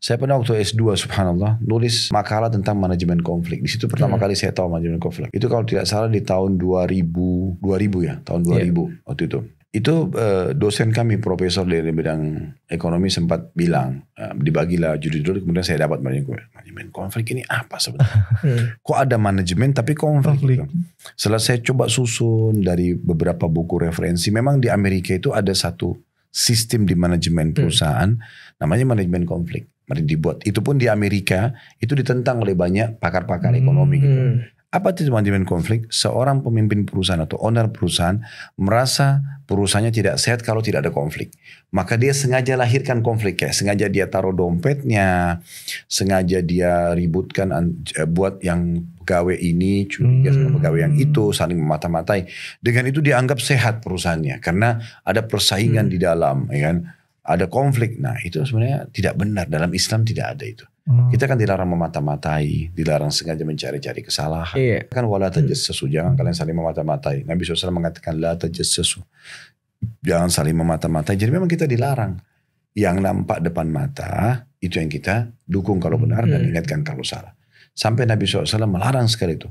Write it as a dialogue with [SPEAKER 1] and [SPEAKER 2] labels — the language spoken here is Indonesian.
[SPEAKER 1] Saya pernah waktu S2 subhanallah nulis makalah tentang manajemen konflik. Di situ pertama hmm. kali saya tahu manajemen konflik. Itu kalau tidak salah di tahun 2000, 2000 ya, tahun 2000 iya. yeah. waktu itu. Itu uh, dosen kami profesor dari bidang ekonomi sempat bilang uh, dibagilah judul-judul kemudian saya dapat manajemen
[SPEAKER 2] manajemen konflik ini apa sebenarnya? Hmm.
[SPEAKER 1] Kok ada manajemen tapi konflik? konflik. Gitu. Setelah saya coba susun dari beberapa buku referensi, memang di Amerika itu ada satu sistem di manajemen hmm. perusahaan hmm. namanya manajemen konflik dibuat. Itu pun di Amerika itu ditentang oleh banyak pakar-pakar hmm. ekonomi gitu. Hmm. Apa itu manajemen konflik? Seorang pemimpin perusahaan atau owner perusahaan merasa perusahaannya tidak sehat kalau tidak ada konflik. Maka dia sengaja lahirkan konflik ya, sengaja dia taruh dompetnya, sengaja dia ributkan eh, buat yang pegawai ini curiga sama hmm. pegawai yang itu, saling memata-matai. Dengan itu dianggap sehat perusahaannya karena ada persaingan hmm. di dalam, ya kan? ada konflik. Nah, itu sebenarnya tidak benar dalam Islam tidak ada itu. Hmm. Kita kan dilarang memata-matai, dilarang sengaja mencari-cari kesalahan. Iya. Kan wala tajassasu, hmm. jangan kalian saling memata-matai. Nabi SAW mengatakan la tajassasu. Jangan saling memata-matai. Jadi memang kita dilarang. Yang nampak depan mata,
[SPEAKER 3] itu yang kita dukung kalau benar hmm. dan ingatkan kalau salah. Sampai Nabi SAW melarang sekali itu.